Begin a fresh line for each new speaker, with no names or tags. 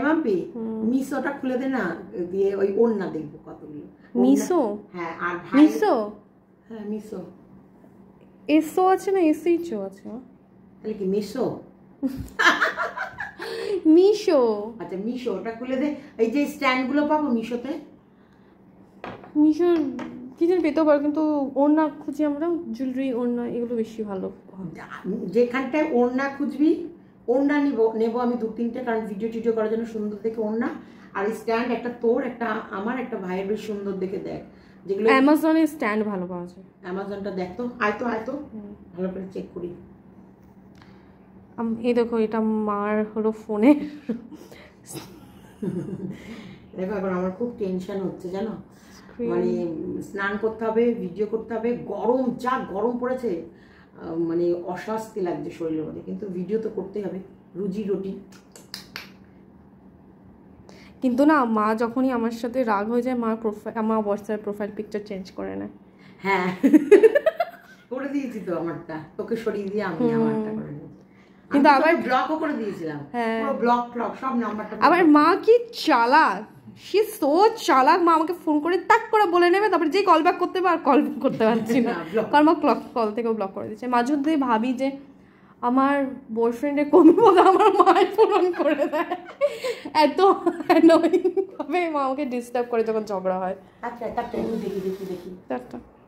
এমাম্পি মিশোটা খুলে দে না দিয়ে ওই ওন্না দেখবো কতগুলো মিশো হ্যাঁ আর
মিশো হ্যাঁ মিশো এসো আছে না এসইচও আছে তাহলে কি মিশো মিশো
আচ্ছা মিশো ওটা খুলে দে এই যে স্ট্যান্ডগুলো পাবো মিশোতে
মিশোর কি জানি পেতেও পারো কিন্তু ওড়না খুঁজি আমরা জুয়েলারি ওড়না এগুলো বেশি ভালো যেখানটায় ওড়না খুঁজবি ওড়না নিব নেবো আমি দু তিনটে কারণ ভিডিও
টিডিও করার জন্য সুন্দর দেখে ওড়না আর স্ট্যান্ড একটা তোর একটা আমার একটা ভাইয়ের বেশ সুন্দর দেখে দেখ যেগুলো অ্যামাজনের
স্ট্যান্ড ভালো পাওয়া যায়
অ্যামাজনটা দেখ তো আয় তো আয় তো ভালো করে চেক করি
এই দেখো এটা মার হলো ফোনে
দেখো এখন আমার খুব টেনশন হচ্ছে জানো মানে স্নান করতে হবে ভিডিও করতে হবে গরম যা গরম পড়েছে মানে অস্বাস্তি লাগছে শরীরের মধ্যে কিন্তু ভিডিও তো করতে হবে রুজি রুটি
কিন্তু না মা যখনই আমার সাথে রাগ হয়ে যায় মা প্রোফাইল আমার হোয়াটসঅ্যাপ প্রোফাইল পিকচার চেঞ্জ করে না হ্যাঁ
করে দিয়েছি তো আমারটা তোকে সরিয়ে দিয়ে আমি আমারটা করে
কিন্তু আবার ব্লকও
করে দিয়েছিলাম হ্যাঁ ব্লক ব্লক সব
নাম্বারটা আবার মা কি চালাক সে সো চালাক মা আমাকে ফোন করে তাক করে বলে নেবে তারপরে যেই কল ব্যাক করতে পার কল করতে পারছি না কারণ মা ক্লক কল থেকেও ব্লক করে দিচ্ছে মাঝে মধ্যে ভাবি যে আমার বয়ফ্রেন্ডে কোন আমার মায়ের ফোন করে দেয় এত নয় মা আমাকে ডিস্টার্ব করে যখন ঝগড়া হয় আচ্ছা দেখি দেখি দেখি